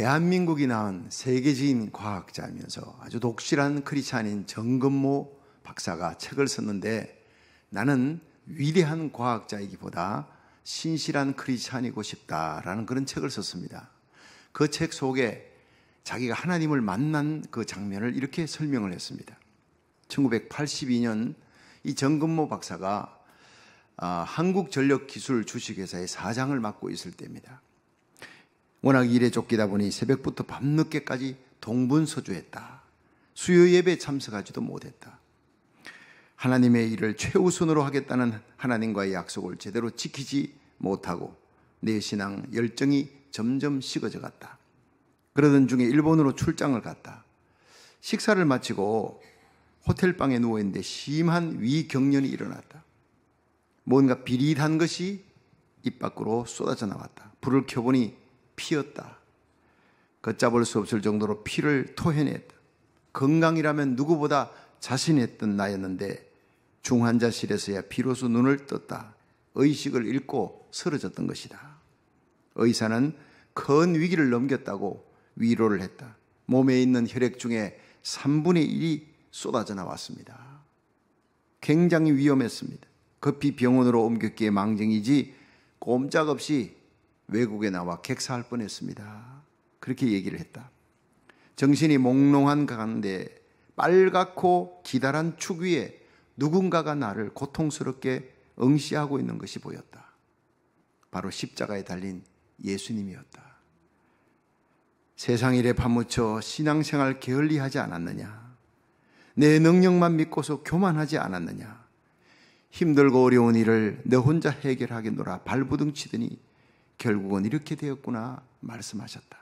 대한민국이 낳은 세계적인 과학자면서 아주 독실한 크리스찬인 정근모 박사가 책을 썼는데 나는 위대한 과학자이기보다 신실한 크리스찬이고 싶다라는 그런 책을 썼습니다. 그 책 속에 자기가 하나님을 만난 그 장면을 이렇게 설명을 했습니다. 1982년 이 정근모 박사가 아, 한국전력기술 주식회사의 사장을 맡고 있을 때입니다. 워낙 일에 쫓기다 보니 새벽부터 밤늦게까지 동분서주했다. 수요 예배에 참석하지도 못했다. 하나님의 일을 최우선으로 하겠다는 하나님과의 약속을 제대로 지키지 못하고 내 신앙 열정이 점점 식어져 갔다. 그러던 중에 일본으로 출장을 갔다. 식사를 마치고 호텔 방에 누워 있는데 심한 위경련이 일어났다. 뭔가 비릿한 것이 입 밖으로 쏟아져 나왔다. 불을 켜보니 피었다. 걷잡을 수 없을 정도로 피를 토해냈다. 건강이라면 누구보다 자신했던 나였는데 중환자실에서야 비로소 눈을 떴다. 의식을 잃고 쓰러졌던 것이다. 의사는 큰 위기를 넘겼다고 위로를 했다. 몸에 있는 혈액 중에 3분의 1이 쏟아져 나왔습니다. 굉장히 위험했습니다. 급히 병원으로 옮겼기에 망정이지 꼼짝없이 외국에 나와 객사할 뻔했습니다. 그렇게 얘기를 했다. 정신이 몽롱한 가운데 빨갛고 기다란 축 위에 누군가가 나를 고통스럽게 응시하고 있는 것이 보였다. 바로 십자가에 달린 예수님이었다. 세상 일에 파묻혀 신앙생활 게을리하지 않았느냐? 내 능력만 믿고서 교만하지 않았느냐? 힘들고 어려운 일을 내 혼자 해결하겠 놀아 발부둥치더니 결국은 이렇게 되었구나 말씀하셨다.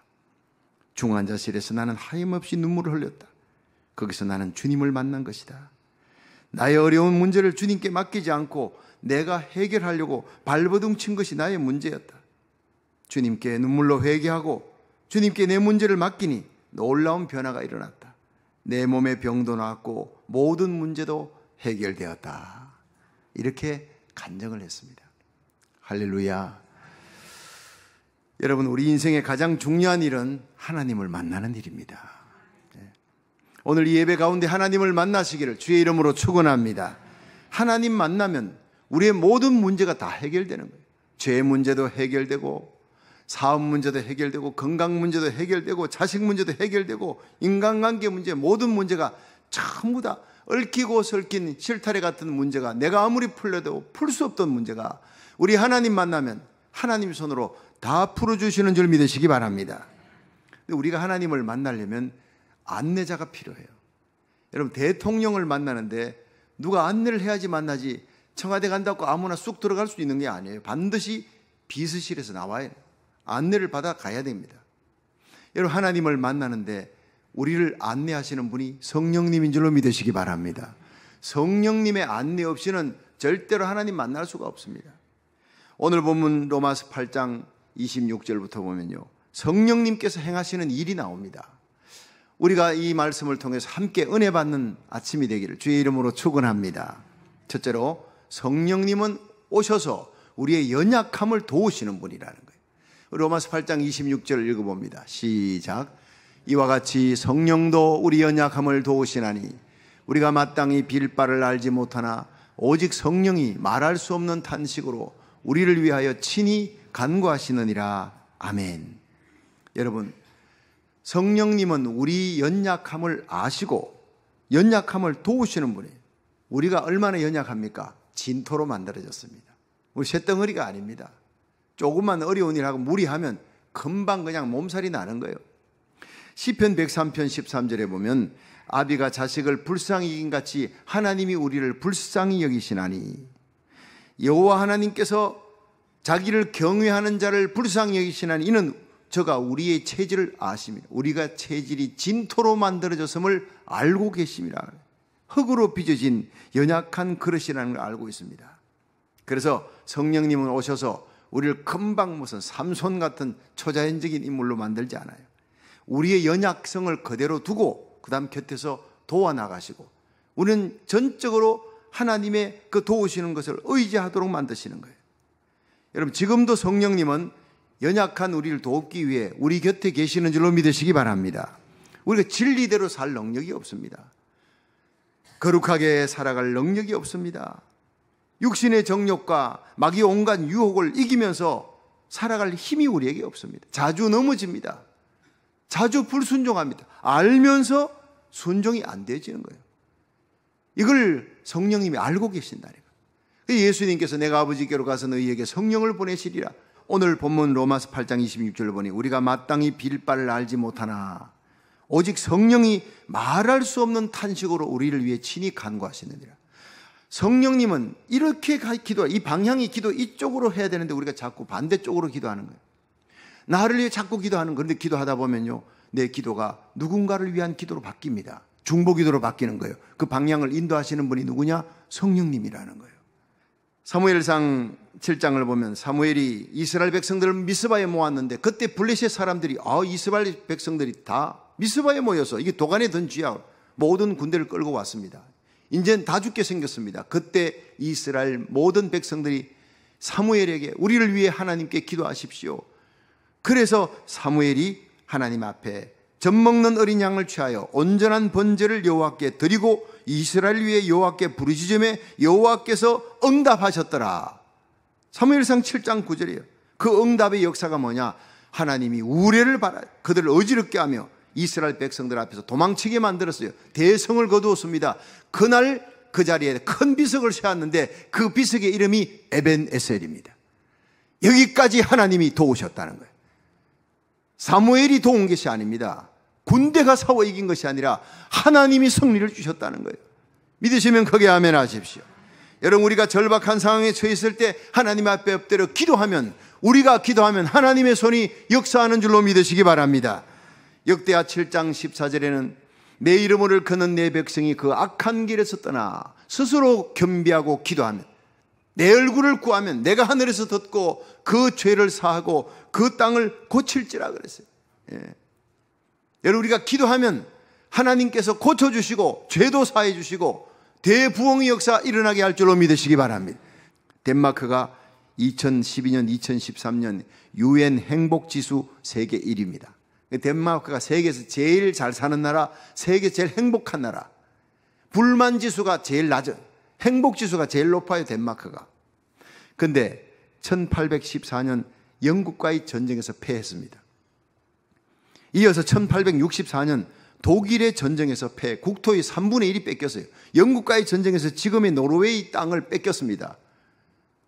중환자실에서 나는 하염없이 눈물을 흘렸다. 거기서 나는 주님을 만난 것이다. 나의 어려운 문제를 주님께 맡기지 않고 내가 해결하려고 발버둥 친 것이 나의 문제였다. 주님께 눈물로 회개하고 주님께 내 문제를 맡기니 놀라운 변화가 일어났다. 내몸에 병도 낫고 모든 문제도 해결되었다. 이렇게 간증을 했습니다. 할렐루야. 여러분, 우리 인생의 가장 중요한 일은 하나님을 만나는 일입니다. 예. 오늘 이 예배 가운데 하나님을 만나시기를 주의 이름으로 축원합니다. 하나님 만나면 우리의 모든 문제가 다 해결되는 거예요. 죄 문제도 해결되고 사업 문제도 해결되고 건강 문제도 해결되고 자식 문제도 해결되고 인간관계 문제 모든 문제가 전부 다 얽히고 설킨 실타래 같은 문제가 내가 아무리 풀려도 풀 수 없던 문제가 우리 하나님 만나면 하나님 손으로 다 풀어주시는 줄 믿으시기 바랍니다. 근데 우리가 하나님을 만나려면 안내자가 필요해요. 여러분, 대통령을 만나는데 누가 안내를 해야지 만나지 청와대 간다고 아무나 쑥 들어갈 수 있는 게 아니에요. 반드시 비서실에서 나와야 안내를 받아 가야 됩니다. 여러분, 하나님을 만나는데 우리를 안내하시는 분이 성령님인 줄로 믿으시기 바랍니다. 성령님의 안내 없이는 절대로 하나님 만날 수가 없습니다. 오늘 본문 로마서 8장 26절부터 보면요. 성령님께서 행하시는 일이 나옵니다. 우리가 이 말씀을 통해서 함께 은혜 받는 아침이 되기를 주의 이름으로 축원합니다. 첫째로 성령님은 오셔서 우리의 연약함을 도우시는 분이라는 거예요. 로마서 8장 26절을 읽어 봅니다. 시작. 이와 같이 성령도 우리 연약함을 도우시나니 우리가 마땅히 빌 바를 알지 못하나 오직 성령이 말할 수 없는 탄식으로 우리를 위하여 친히 간구하시느니라. 아멘. 여러분, 성령님은 우리 연약함을 아시고 연약함을 도우시는 분이에요. 우리가 얼마나 연약합니까? 진토로 만들어졌습니다. 우리 쇳덩어리가 아닙니다. 조금만 어려운 일 하고 무리하면 금방 그냥 몸살이 나는 거예요. 시편 103편 13절에 보면 아비가 자식을 불쌍히 여긴 같이 하나님이 우리를 불쌍히 여기시나니 여호와 하나님께서 자기를 경외하는 자를 불쌍히 여기시는 이는 저가 우리의 체질을 아시며 우리가 체질이 진토로 만들어졌음을 알고 계십니다. 흙으로 빚어진 연약한 그릇이라는 걸 알고 있습니다. 그래서 성령님은 오셔서 우리를 금방 무슨 삼손 같은 초자연적인 인물로 만들지 않아요. 우리의 연약성을 그대로 두고 그다음 곁에서 도와 나가시고 우리는 전적으로 하나님의 그 도우시는 것을 의지하도록 만드시는 거예요. 여러분 지금도 성령님은 연약한 우리를 돕기 위해 우리 곁에 계시는 줄로 믿으시기 바랍니다. 우리가 진리대로 살 능력이 없습니다. 거룩하게 살아갈 능력이 없습니다. 육신의 정력과 마귀 온갖 유혹을 이기면서 살아갈 힘이 우리에게 없습니다. 자주 넘어집니다. 자주 불순종합니다. 알면서 순종이 안 되지는 거예요. 이걸 성령님이 알고 계신다니까 그 예수님께서 내가 아버지께로 가서 너희에게 성령을 보내시리라. 오늘 본문 로마서 8장 26절을 보니 우리가 마땅히 빌 바를 알지 못하나 오직 성령이 말할 수 없는 탄식으로 우리를 위해 친히 간구하시느니라. 성령님은 이렇게 기도, 이 방향이 기도 이쪽으로 해야 되는데 우리가 자꾸 반대쪽으로 기도하는 거예요. 나를 위해 자꾸 기도하는 그런데 기도하다 보면요. 내 기도가 누군가를 위한 기도로 바뀝니다. 중보 기도로 바뀌는 거예요. 그 방향을 인도하시는 분이 누구냐? 성령님이라는 거예요. 사무엘상 7장을 보면 사무엘이 이스라엘 백성들을 미스바에 모았는데 그때 블레셋 사람들이 아 이스라엘 백성들이 다 미스바에 모여서 이게 도간에 든 쥐야 모든 군대를 끌고 왔습니다. 이는다 죽게 생겼습니다. 그때 이스라엘 모든 백성들이 사무엘에게 우리를 위해 하나님께 기도하십시오. 그래서 사무엘이 하나님 앞에 젖 먹는 어린 양을 취하여 온전한 번제를 여호와께 드리고 이스라엘 위에 여호와께 부르짖음에 여호와께서 응답하셨더라. 사무엘상 7장 9절이에요. 그 응답의 역사가 뭐냐? 하나님이 우레를 바라 그들을 어지럽게 하며 이스라엘 백성들 앞에서 도망치게 만들었어요. 대성을 거두었습니다. 그날 그 자리에 큰 비석을 세웠는데 그 비석의 이름이 에벤에셀입니다. 여기까지 하나님이 도우셨다는 거예요. 사무엘이 도운 것이 아닙니다. 군대가 사워 이긴 것이 아니라 하나님이 승리를 주셨다는 거예요. 믿으시면 크게 아멘 하십시오. 여러분 우리가 절박한 상황에 처해 있을 때 하나님 앞에 엎드려 기도하면 우리가 기도하면 하나님의 손이 역사하는 줄로 믿으시기 바랍니다. 역대하 7장 14절에는 내 이름을 크는 내 백성이 그 악한 길에서 떠나 스스로 겸비하고 기도하면 내 얼굴을 구하면 내가 하늘에서 듣고 그 죄를 사하고 그 땅을 고칠지라 그랬어요. 예. 여러분 우리가 기도하면 하나님께서 고쳐주시고 죄도 사해 주시고 대부흥의 역사 일어나게 할 줄로 믿으시기 바랍니다. 덴마크가 2012년, 2013년 유엔 행복지수 세계 1위입니다. 덴마크가 세계에서 제일 잘 사는 나라, 세계 제일 행복한 나라. 불만 지수가 제일 낮은 행복 지수가 제일 높아요, 덴마크가. 근데 1814년 영국과의 전쟁에서 패했습니다. 이어서 1864년 독일의 전쟁에서 패, 국토의 3분의 1이 뺏겼어요. 영국과의 전쟁에서 지금의 노르웨이 땅을 뺏겼습니다.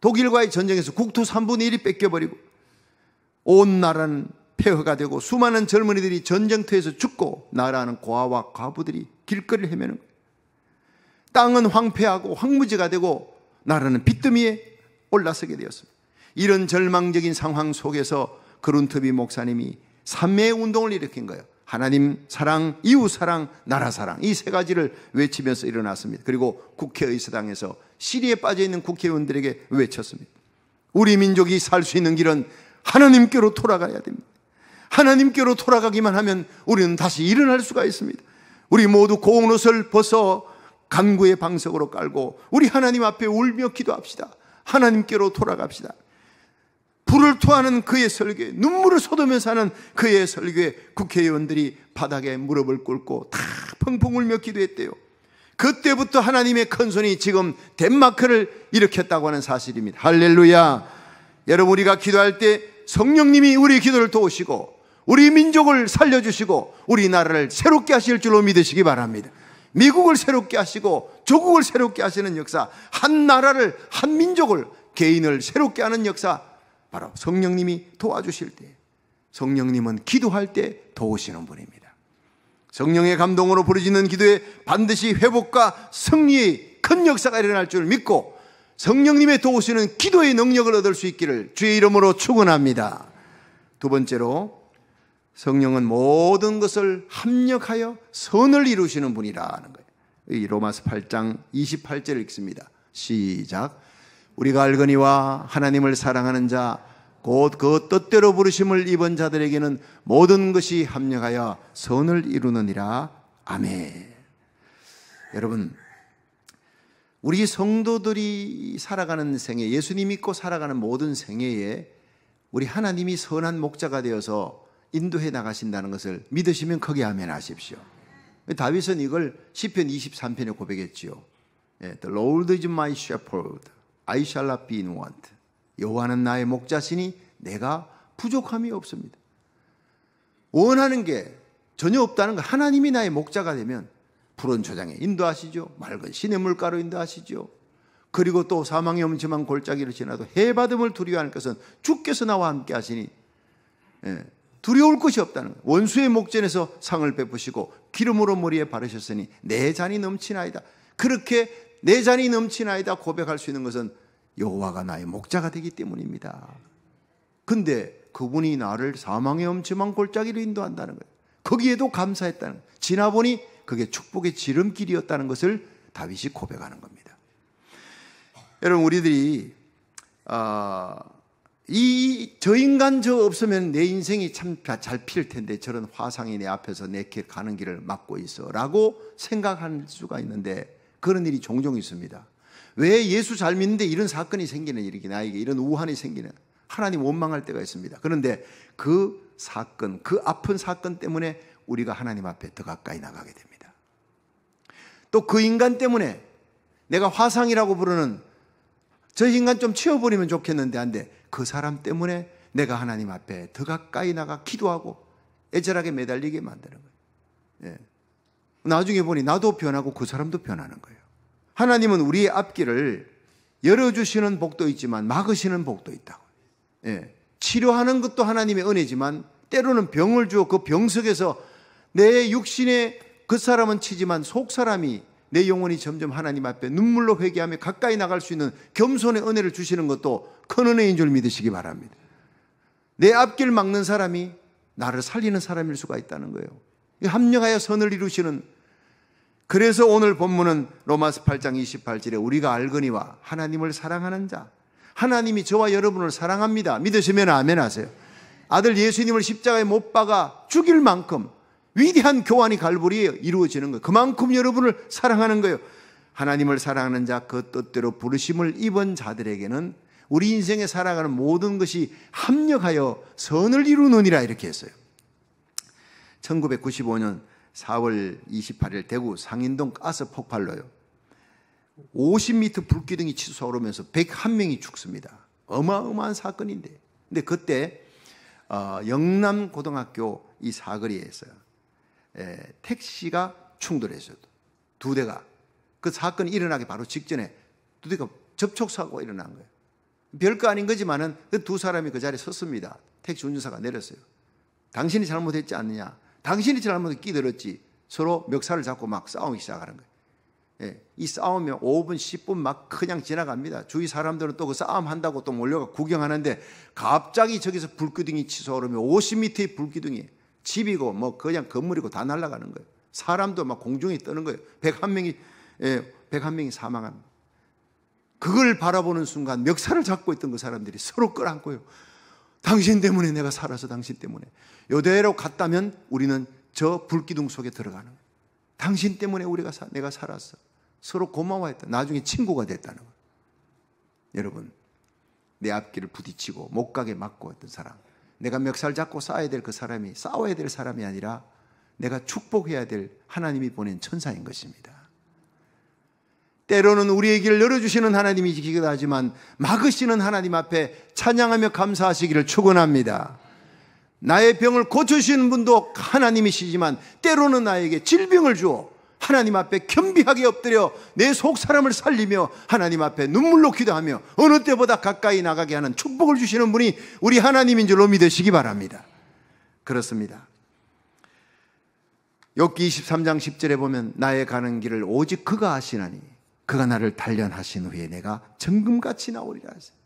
독일과의 전쟁에서 국토 3분의 1이 뺏겨버리고 온 나라는 폐허가 되고 수많은 젊은이들이 전쟁터에서 죽고 나라는 고아와 과부들이 길거리를 헤매는 거 땅은 황폐하고 황무지가 되고 나라는 빚더미에 올라서게 되었습니다. 이런 절망적인 상황 속에서 그룬트비 목사님이 삼매 운동을 일으킨 거예요. 하나님 사랑, 이웃 사랑, 나라 사랑 이 세 가지를 외치면서 일어났습니다. 그리고 국회의사당에서 시리에 빠져 있는 국회의원들에게 외쳤습니다. 우리 민족이 살 수 있는 길은 하나님께로 돌아가야 됩니다. 하나님께로 돌아가기만 하면 우리는 다시 일어날 수가 있습니다. 우리 모두 고운 옷을 벗어 간구의 방석으로 깔고 우리 하나님 앞에 울며 기도합시다. 하나님께로 돌아갑시다. 불을 토하는 그의 설교에 눈물을 쏟으면서 하는 그의 설교에 국회의원들이 바닥에 무릎을 꿇고 다 펑펑 울며 기도했대요. 그때부터 하나님의 큰 손이 지금 덴마크를 일으켰다고 하는 사실입니다. 할렐루야. 여러분 우리가 기도할 때 성령님이 우리 기도를 도우시고 우리 민족을 살려주시고 우리 나라를 새롭게 하실 줄로 믿으시기 바랍니다. 미국을 새롭게 하시고 조국을 새롭게 하시는 역사, 한 나라를, 한 민족을, 개인을 새롭게 하는 역사, 바로 성령님이 도와주실 때, 성령님은 기도할 때 도우시는 분입니다. 성령의 감동으로 부르짖는 기도에 반드시 회복과 승리의 큰 역사가 일어날 줄 믿고 성령님의 도우시는 기도의 능력을 얻을 수 있기를 주의 이름으로 축원합니다. 두 번째로 성령은 모든 것을 합력하여 선을 이루시는 분이라는 거예요. 로마서 8장 28절을 읽습니다. 시작. 우리가 알거니와 하나님을 사랑하는 자, 곧 그 뜻대로 부르심을 입은 자들에게는 모든 것이 합력하여 선을 이루느니라. 아멘. 여러분, 우리 성도들이 살아가는 생애, 예수님 믿고 살아가는 모든 생애에 우리 하나님이 선한 목자가 되어서 인도해 나가신다는 것을 믿으시면 크게 하면 하십시오. 다윗은 이걸 시편 23편에 고백했지요. 예, The Lord is my shepherd. I shall not be in want. 여호와는 나의 목자시니 내가 부족함이 없습니다. 원하는 게 전혀 없다는 거 하나님이 나의 목자가 되면 푸른 초장에 인도하시죠. 맑은 시냇 물가로 인도하시죠. 그리고 또 사망의 엄침한 골짜기를 지나도 해받음을 두려워하는 것은 주께서 나와 함께 하시니 예, 두려울 것이 없다는 원수의 목전에서 상을 베푸시고 기름으로 머리에 바르셨으니 내 잔이 넘치나이다. 그렇게 내 잔이 넘치나이다 고백할 수 있는 것은 여호와가 나의 목자가 되기 때문입니다. 근데 그분이 나를 사망의 엄침한 골짜기로 인도한다는 거예요. 거기에도 감사했다는 거예요. 지나보니 그게 축복의 지름길이었다는 것을 다윗이 고백하는 겁니다. 여러분 우리들이 어, 이, 저 인간 저 없으면 내 인생이 참 잘 필 텐데 저런 화상이 내 앞에서 내 길 가는 길을 막고 있어. 라고 생각할 수가 있는데 그런 일이 종종 있습니다. 왜 예수 잘 믿는데 이런 사건이 생기는 일이게 나에게 이런 우환이 생기는 하나님 원망할 때가 있습니다. 그런데 그 사건, 그 아픈 사건 때문에 우리가 하나님 앞에 더 가까이 나가게 됩니다. 또 그 인간 때문에 내가 화상이라고 부르는 저 인간 좀 치워버리면 좋겠는데 안 돼. 그 사람 때문에 내가 하나님 앞에 더 가까이 나가 기도하고 애절하게 매달리게 만드는 거예요. 예. 나중에 보니 나도 변하고 그 사람도 변하는 거예요. 하나님은 우리의 앞길을 열어주시는 복도 있지만 막으시는 복도 있다고. 예. 치료하는 것도 하나님의 은혜지만 때로는 병을 주어 그 병석에서 내 육신에 그 사람은 치지만 속 사람이 내 영혼이 점점 하나님 앞에 눈물로 회개하며 가까이 나갈 수 있는 겸손의 은혜를 주시는 것도 큰 은혜인 줄 믿으시기 바랍니다. 내 앞길 막는 사람이 나를 살리는 사람일 수가 있다는 거예요. 합력하여 선을 이루시는 그래서 오늘 본문은 로마스 8장 28절에 우리가 알거니와 하나님을 사랑하는 자 하나님이 저와 여러분을 사랑합니다. 믿으시면 아멘 하세요. 아들 예수님을 십자가에 못 박아 죽일 만큼 위대한 교환이 갈보리 이루어지는 거예요. 그만큼 여러분을 사랑하는 거예요. 하나님을 사랑하는 자 그 뜻대로 부르심을 입은 자들에게는 우리 인생에 살아가는 모든 것이 합력하여 선을 이루느니라 이렇게 했어요. 1995년 4월 28일 대구 상인동 가스 폭발로요. 50m 불기둥이 치솟아오르면서 101명이 죽습니다. 어마어마한 사건인데. 근데 그때 어, 영남고등학교 이 사거리에서요. 예, 택시가 충돌했어요. 두 대가. 그 사건이 일어나기 바로 직전에 두 대가 접촉사고가 일어난 거예요. 별거 아닌 거지만은 그 두 사람이 그 자리에 섰습니다. 택시 운전사가 내렸어요. 당신이 잘못했지 않느냐? 당신이 잘못 끼들었지. 서로 멱살을 잡고 막 싸우기 시작하는 거예요. 예, 이 싸움이 5분, 10분 막 그냥 지나갑니다. 주위 사람들은 또 그 싸움 한다고 또 몰려가 구경하는데 갑자기 저기서 불기둥이 치솟으면 50m의 불기둥이 집이고 뭐 그냥 건물이고 다 날아가는 거예요. 사람도 막 공중에 뜨는 거예요. 101명이 예, 101명이 사망합 그걸 바라보는 순간 멱살을 잡고 있던 그 사람들이 서로 끌안고요. 당신 때문에 내가 살아서 당신 때문에 요대로 갔다면 우리는 저 불기둥 속에 들어가는 거예요. 당신 때문에 우리가 사, 내가 살았어. 서로 고마워했다. 나중에 친구가 됐다는 거예요. 여러분, 내 앞길을 부딪히고 못 가게 막고 했던 사람. 내가 멱살 잡고 싸워야 될 그 사람이 싸워야 될 사람이 아니라 내가 축복해야 될 하나님이 보낸 천사인 것입니다. 때로는 우리의 길을 열어주시는 하나님이시기도 하지만 막으시는 하나님 앞에 찬양하며 감사하시기를 축원합니다. 나의 병을 고쳐주시는 분도 하나님이시지만 때로는 나에게 질병을 주어 하나님 앞에 겸비하게 엎드려 내 속 사람을 살리며 하나님 앞에 눈물로 기도하며 어느 때보다 가까이 나가게 하는 축복을 주시는 분이 우리 하나님인 줄로 믿으시기 바랍니다. 그렇습니다. 욥기 23장 10절에 보면 나의 가는 길을 오직 그가 아시나니 그가 나를 단련하신 후에 내가 정금같이 나오리라 하세요.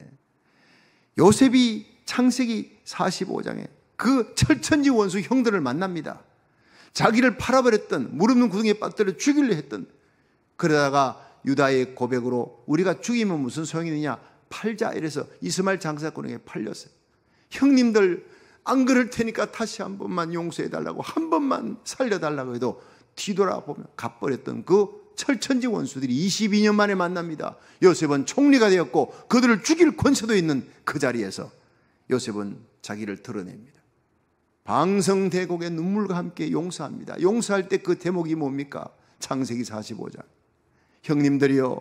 예. 요셉이 창세기 45장에 그 철천지 원수 형들을 만납니다. 자기를 팔아버렸던 무릎는 구덩이에 빠뜨려 죽이려 했던 그러다가 유다의 고백으로 우리가 죽이면 무슨 소용이 있느냐 팔자 이래서 이스마엘 장사꾼에게 팔렸어요. 형님들 안 그럴 테니까 다시 한 번만 용서해 달라고 한 번만 살려 달라고 해도 뒤돌아보면 갚버렸던 그 철천지 원수들이 22년 만에 만납니다. 요셉은 총리가 되었고 그들을 죽일 권세도 있는 그 자리에서 요셉은 자기를 드러냅니다. 방성대곡의 눈물과 함께 용서합니다. 용서할 때 그 대목이 뭡니까? 창세기 45장. 형님들이여,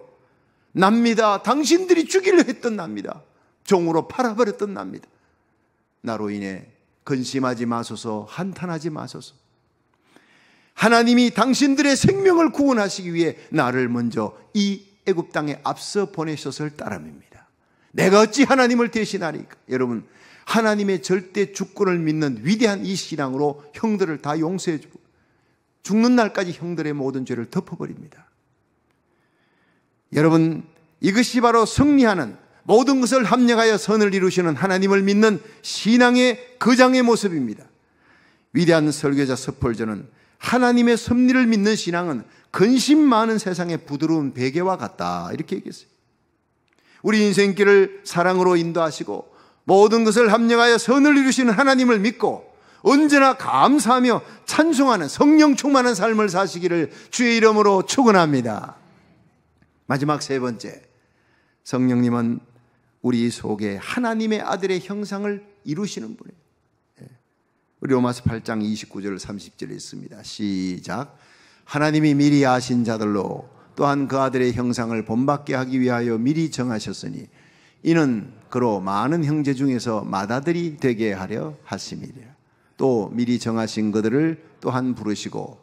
납니다. 당신들이 죽이려 했던 납니다. 종으로 팔아버렸던 납니다. 나로 인해 근심하지 마소서, 한탄하지 마소서. 하나님이 당신들의 생명을 구원하시기 위해 나를 먼저 이 애굽 땅에 앞서 보내셨을 따름입니다. 내가 어찌 하나님을 대신하리까? 여러분, 하나님의 절대 주권을 믿는 위대한 이 신앙으로 형들을 다 용서해주고 죽는 날까지 형들의 모든 죄를 덮어버립니다. 여러분, 이것이 바로 승리하는 모든 것을 합력하여 선을 이루시는 하나님을 믿는 신앙의 거장의 모습입니다. 위대한 설교자 스폴저는 하나님의 섭리를 믿는 신앙은 근심 많은 세상의 부드러운 베개와 같다. 이렇게 얘기했어요. 우리 인생길을 사랑으로 인도하시고 모든 것을 합력하여 선을 이루시는 하나님을 믿고 언제나 감사하며 찬송하는 성령 충만한 삶을 사시기를 주의 이름으로 축원합니다. 마지막 세 번째. 성령님은 우리 속에 하나님의 아들의 형상을 이루시는 분이에요. 우리 예. 로마서 8장 29절 30절에 있습니다. 시작. 하나님이 미리 아신 자들로 또한 그 아들의 형상을 본받게 하기 위하여 미리 정하셨으니 이는 그로 많은 형제 중에서 맏아들이 되게 하려 하심이라. 또 미리 정하신 그들을 또한 부르시고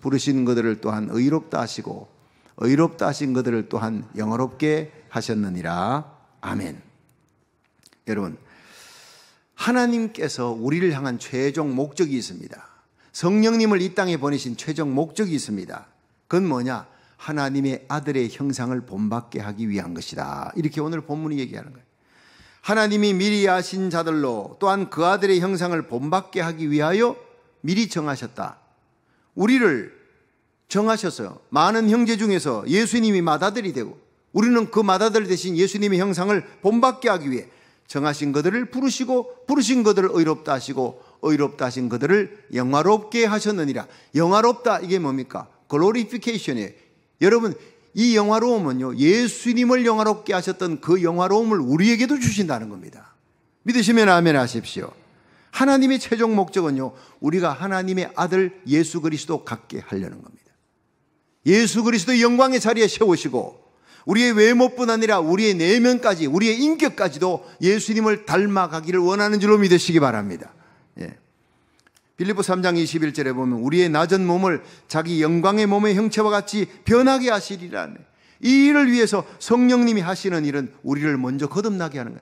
부르신 그들을 또한 의롭다 하시고 의롭다 하신 그들을 또한 영어롭게 하셨느니라. 아멘. 여러분, 하나님께서 우리를 향한 최종 목적이 있습니다. 성령님을 이 땅에 보내신 최종 목적이 있습니다. 그건 뭐냐? 하나님의 아들의 형상을 본받게 하기 위한 것이다. 이렇게 오늘 본문이 얘기하는 거예요. 하나님이 미리 아신 자들로 또한 그 아들의 형상을 본받게 하기 위하여 미리 정하셨다. 우리를 정하셨어 많은 형제 중에서 예수님이 마다들이 되고 우리는 그 마다들 대신 예수님의 형상을 본받게 하기 위해 정하신 그들을 부르시고 부르신 그들을 의롭다 하시고 의롭다 하신 그들을 영화롭게 하셨느니라. 영화롭다 이게 뭡니까? 글로리피케이션이에요. 여러분 이 영화로움은요, 예수님을 영화롭게 하셨던 그 영화로움을 우리에게도 주신다는 겁니다. 믿으시면 아멘 하십시오. 하나님의 최종 목적은요, 우리가 하나님의 아들 예수 그리스도 갖게 하려는 겁니다. 예수 그리스도 영광의 자리에 세우시고, 우리의 외모뿐 아니라 우리의 내면까지, 우리의 인격까지도 예수님을 닮아가기를 원하는 줄로 믿으시기 바랍니다. 예. 빌리포 3장 21절에 보면 우리의 낮은 몸을 자기 영광의 몸의 형체와 같이 변하게 하시리라네. 이 일을 위해서 성령님이 하시는 일은 우리를 먼저 거듭나게 하는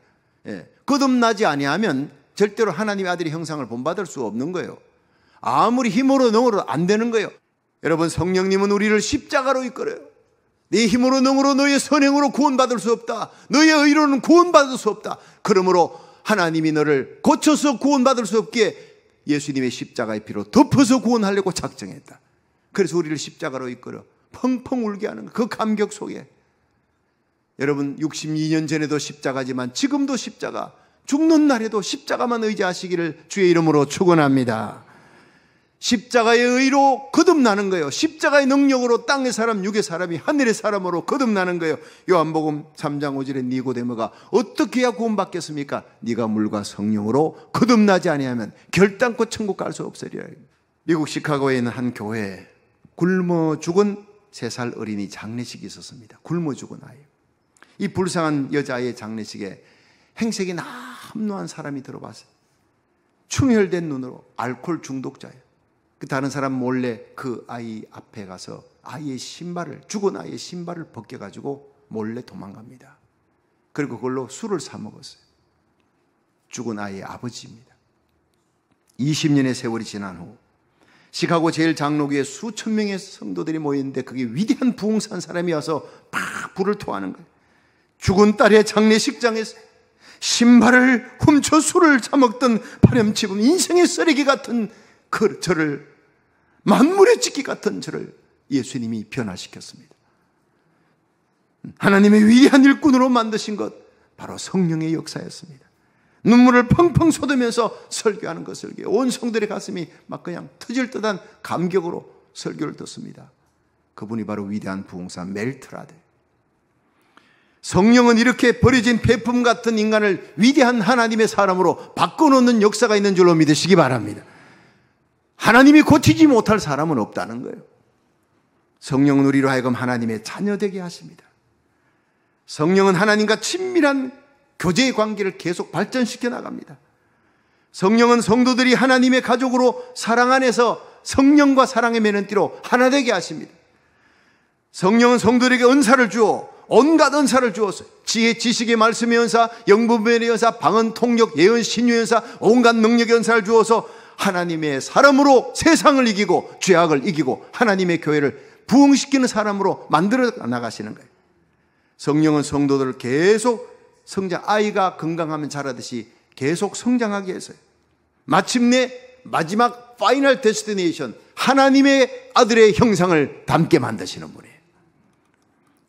거예요. 예. 거듭나지 아니하면 절대로 하나님의 아들의 형상을 본받을 수 없는 거예요. 아무리 힘으로 능으로 안 되는 거예요. 여러분 성령님은 우리를 십자가로 이끌어요. 네 힘으로 능으로 너의 선행으로 구원받을 수 없다. 너의 의로는 구원받을 수 없다. 그러므로 하나님이 너를 고쳐서 구원받을 수 없기에 예수님의 십자가의 피로 덮어서 구원하려고 작정했다. 그래서 우리를 십자가로 이끌어 펑펑 울게 하는 그 감격 속에 여러분 62년 전에도 십자가지만 지금도 십자가 죽는 날에도 십자가만 의지하시기를 주의 이름으로 축원합니다. 십자가의 의로 거듭나는 거예요. 십자가의 능력으로 땅의 사람, 육의 사람이 하늘의 사람으로 거듭나는 거예요. 요한복음 3장 5절에 니고데모가 어떻게 해야 구원받겠습니까? 네가 물과 성령으로 거듭나지 아니하면 결단코 천국 갈 수 없으리라. 미국 시카고에 있는 한 교회에 굶어 죽은 3살 어린이 장례식이 있었습니다. 굶어 죽은 아이. 이 불쌍한 여자아이의 장례식에 행색이 남루한 사람이 들어봤어요. 충혈된 눈으로 알코올 중독자예요. 그 다른 사람 몰래 그 아이 앞에 가서 아이의 신발을 죽은 아이의 신발을 벗겨 가지고 몰래 도망갑니다. 그리고 그걸로 술을 사 먹었어요. 죽은 아이의 아버지입니다. 20년의 세월이 지난 후 시카고 제일 장로교에 수천 명의 성도들이 모였는데 그게 위대한 부흥산 사람이 와서 막 불을 토하는 거예요. 죽은 딸의 장례식장에서 신발을 훔쳐 술을 사먹던 파렴치범 인생의 쓰레기 같은 그 저를 만물의 찍기 같은 저를 예수님이 변화시켰습니다. 하나님의 위대한 일꾼으로 만드신 것 바로 성령의 역사였습니다. 눈물을 펑펑 쏟으면서 설교하는 것을 온 성들의 가슴이 막 그냥 터질 듯한 감격으로 설교를 듣습니다. 그분이 바로 위대한 부흥사 멜트라데. 성령은 이렇게 버려진 폐품 같은 인간을 위대한 하나님의 사람으로 바꿔놓는 역사가 있는 줄로 믿으시기 바랍니다. 하나님이 고치지 못할 사람은 없다는 거예요. 성령은 우리로 하여금 하나님의 자녀되게 하십니다. 성령은 하나님과 친밀한 교제의 관계를 계속 발전시켜 나갑니다. 성령은 성도들이 하나님의 가족으로 사랑 안에서 성령과 사랑의 매는띠로 하나 되게 하십니다. 성령은 성도에게 은사를 주어 온갖 은사를 주어요 지혜, 지식의 말씀의 은사, 영분별의 은사, 방언, 통역, 예언, 신유 은사, 온갖 능력의 은사를 주어서 하나님의 사람으로 세상을 이기고 죄악을 이기고 하나님의 교회를 부흥시키는 사람으로 만들어 나가시는 거예요. 성령은 성도들을 계속 성장 아이가 건강하면 자라듯이 계속 성장하게 해서요. 마침내 마지막 파이널 데스티네이션 하나님의 아들의 형상을 담게 만드시는 분이에요.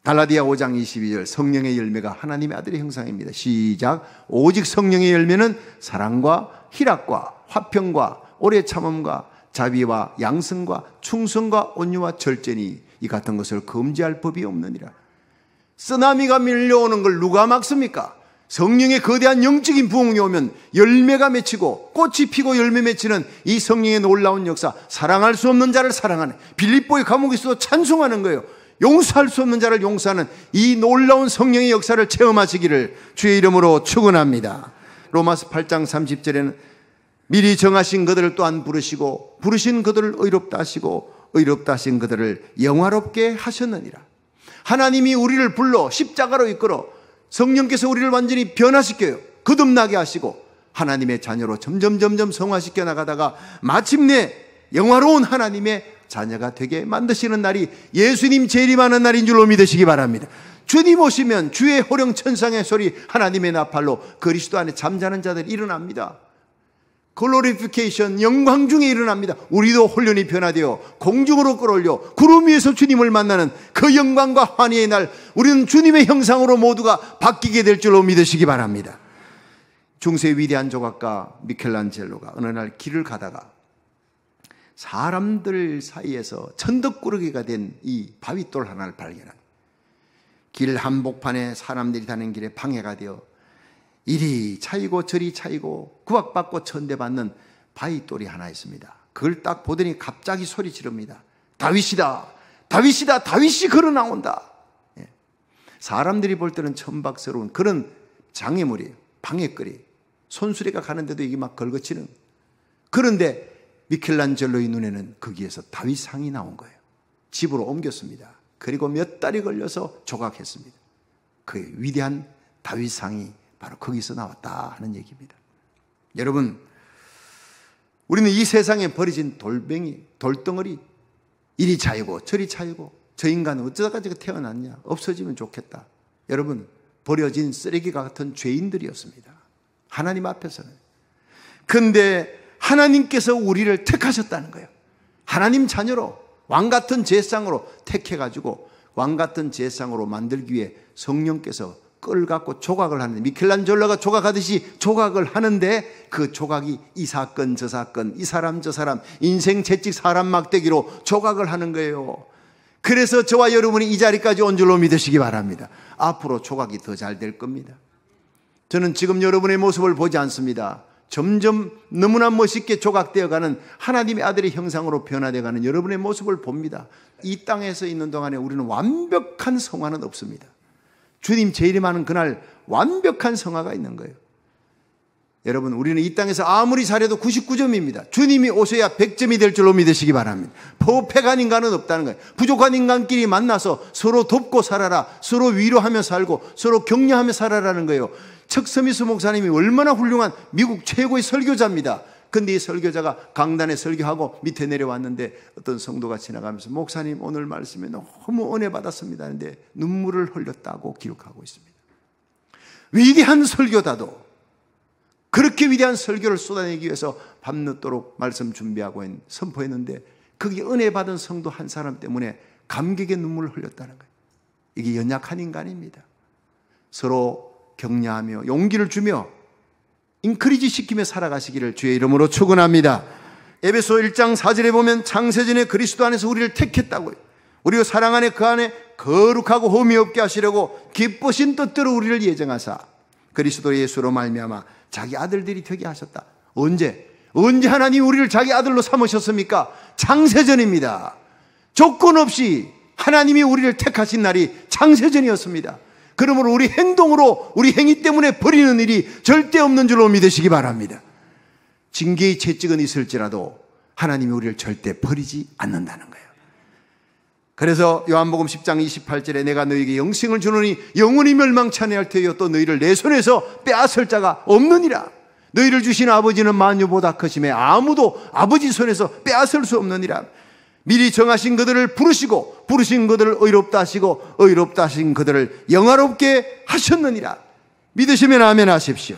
갈라디아 5장 22절 성령의 열매가 하나님의 아들의 형상입니다. 시작. 오직 성령의 열매는 사랑과 희락과 화평과 오래 참음과 자비와 양성과 충성과 온유와 절제니 이 같은 것을 금지할 법이 없느니라. 쓰나미가 밀려오는 걸 누가 막습니까? 성령의 거대한 영적인 부흥이 오면 열매가 맺히고 꽃이 피고 열매 맺히는 이 성령의 놀라운 역사, 사랑할 수 없는 자를 사랑하는 빌립보의 감옥에서도 찬송하는 거예요. 용서할 수 없는 자를 용서하는 이 놀라운 성령의 역사를 체험하시기를 주의 이름으로 축원합니다. 로마서 8장 30절에는 미리 정하신 그들을 또한 부르시고 부르신 그들을 의롭다 하시고 의롭다 하신 그들을 영화롭게 하셨느니라. 하나님이 우리를 불러 십자가로 이끌어 성령께서 우리를 완전히 변화시켜요. 거듭나게 하시고 하나님의 자녀로 점점 점점 성화시켜 나가다가 마침내 영화로운 하나님의 자녀가 되게 만드시는 날이 예수님 재림하는 날인 줄로 믿으시기 바랍니다. 주님 오시면 주의 호령 천상의 소리 하나님의 나팔로 그리스도 안에 잠자는 자들 일어납니다. 글로리피케이션 영광 중에 일어납니다. 우리도 훈련이 변화되어 공중으로 끌어올려 구름 위에서 주님을 만나는 그 영광과 환희의 날 우리는 주님의 형상으로 모두가 바뀌게 될 줄로 믿으시기 바랍니다. 중세 위대한 조각가 미켈란젤로가 어느 날 길을 가다가 사람들 사이에서 천덕꾸러기가 된 이 바위돌 하나를 발견한 길 한복판에 사람들이 다는 길에 방해가 되어 이리 차이고 저리 차이고 구박받고 천대받는 바위돌이 하나 있습니다. 그걸 딱 보더니 갑자기 소리 지릅니다. 다윗이다. 다윗이다. 다윗이 걸어 나온다. 예. 사람들이 볼 때는 천박스러운 그런 장애물이요 방해거리. 손수레가 가는데도 이게 막 걸거치는. 그런데 미켈란젤로의 눈에는 거기에서 다윗상이 나온 거예요. 집으로 옮겼습니다. 그리고 몇 달이 걸려서 조각했습니다. 그 위대한 다윗상이 바로 거기서 나왔다 하는 얘기입니다. 여러분, 우리는 이 세상에 버려진 돌뱅이, 돌덩어리, 이리 차이고 저리 차이고 저 인간은 어쩌다가 태어났냐? 없어지면 좋겠다. 여러분, 버려진 쓰레기 같은 죄인들이었습니다. 하나님 앞에서는. 근데 하나님께서 우리를 택하셨다는 거예요. 하나님 자녀로 왕 같은 제상으로 택해 가지고 왕 같은 제상으로 만들기 위해 성령께서 끌 갖고 조각을 하는데 미켈란젤로가 조각하듯이 조각을 하는데 그 조각이 이 사건 저 사건 이 사람 저 사람 인생 채찍 사람 막대기로 조각을 하는 거예요. 그래서 저와 여러분이 이 자리까지 온 줄로 믿으시기 바랍니다. 앞으로 조각이 더 잘 될 겁니다. 저는 지금 여러분의 모습을 보지 않습니다. 점점 너무나 멋있게 조각되어가는 하나님의 아들의 형상으로 변화되어가는 여러분의 모습을 봅니다. 이 땅에서 있는 동안에 우리는 완벽한 성화는 없습니다. 주님 재림하는 그날 완벽한 성화가 있는 거예요. 여러분, 우리는 이 땅에서 아무리 잘해도 99점입니다. 주님이 오셔야 100점이 될 줄로 믿으시기 바랍니다. 퍼펙한 인간은 없다는 거예요. 부족한 인간끼리 만나서 서로 돕고 살아라. 서로 위로하며 살고 서로 격려하며 살아라는 거예요. 척섬이수 목사님이 얼마나 훌륭한 미국 최고의 설교자입니다. 근데 이 설교자가 강단에 설교하고 밑에 내려왔는데 어떤 성도가 지나가면서 목사님 오늘 말씀에 너무 은혜 받았습니다 하는데 눈물을 흘렸다고 기록하고 있습니다. 위대한 설교다도 그렇게 위대한 설교를 쏟아내기 위해서 밤늦도록 말씀 준비하고 선포했는데 그게 은혜 받은 성도 한 사람 때문에 감격의 눈물을 흘렸다는 거예요. 이게 연약한 인간입니다. 서로 격려하며 용기를 주며 인크리지 시키며 살아가시기를 주의 이름으로 축원합니다. 에베소 1장 4절에 보면 창세전에 그리스도 안에서 우리를 택했다고요. 우리가 사랑 안에 그 안에 거룩하고 흠이 없게 하시려고 기쁘신 뜻대로 우리를 예정하사 그리스도 예수로 말미암아 자기 아들들이 되게 하셨다. 언제 언제 하나님 우리를 자기 아들로 삼으셨습니까? 창세전입니다. 조건 없이 하나님이 우리를 택하신 날이 창세전이었습니다. 그러므로 우리 행동으로 우리 행위 때문에 버리는 일이 절대 없는 줄로 믿으시기 바랍니다. 징계의 채찍은 있을지라도 하나님이 우리를 절대 버리지 않는다는 거예요. 그래서 요한복음 10장 28절에 내가 너희에게 영생을 주노니 영원히 멸망치 아니할 요또 너희를 내 손에서 빼앗을 자가 없느니라. 너희를 주신 아버지는 만유보다 크심에 아무도 아버지 손에서 빼앗을 수 없느니라. 미리 정하신 그들을 부르시고 부르신 그들을 의롭다 하시고 의롭다 하신 그들을 영화롭게 하셨느니라. 믿으시면 아멘 하십시오.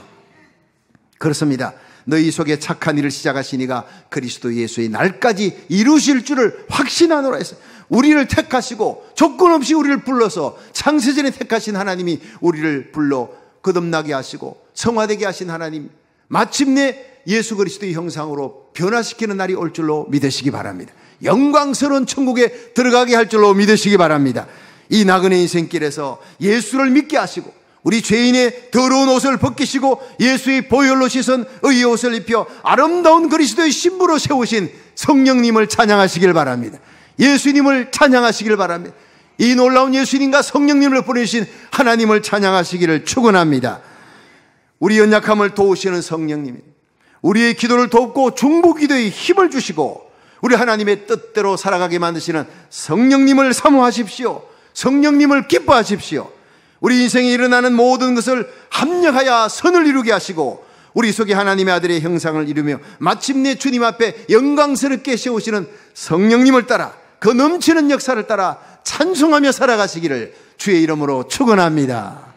그렇습니다. 너희 속에 착한 일을 시작하시니가 그리스도 예수의 날까지 이루실 줄을 확신하노라 했어요. 우리를 택하시고 조건 없이 우리를 불러서 창세전에 택하신 하나님이 우리를 불러 거듭나게 하시고 성화되게 하신 하나님 마침내 예수 그리스도의 형상으로 변화시키는 날이 올 줄로 믿으시기 바랍니다. 영광스러운 천국에 들어가게 할 줄로 믿으시기 바랍니다. 이 나그네 인생길에서 예수를 믿게 하시고 우리 죄인의 더러운 옷을 벗기시고 예수의 보혈로 씻은 의의 옷을 입혀 아름다운 그리스도의 신부로 세우신 성령님을 찬양하시길 바랍니다. 예수님을 찬양하시길 바랍니다. 이 놀라운 예수님과 성령님을 보내신 하나님을 찬양하시기를 축원합니다. 우리 연약함을 도우시는 성령님, 우리의 기도를 돕고 중보 기도에 힘을 주시고 우리 하나님의 뜻대로 살아가게 만드시는 성령님을 사모하십시오. 성령님을 기뻐하십시오. 우리 인생에 일어나는 모든 것을 합력하여 선을 이루게 하시고 우리 속에 하나님의 아들의 형상을 이루며 마침내 주님 앞에 영광스럽게 세우시는 성령님을 따라 그 넘치는 역사를 따라 찬송하며 살아가시기를 주의 이름으로 축원합니다.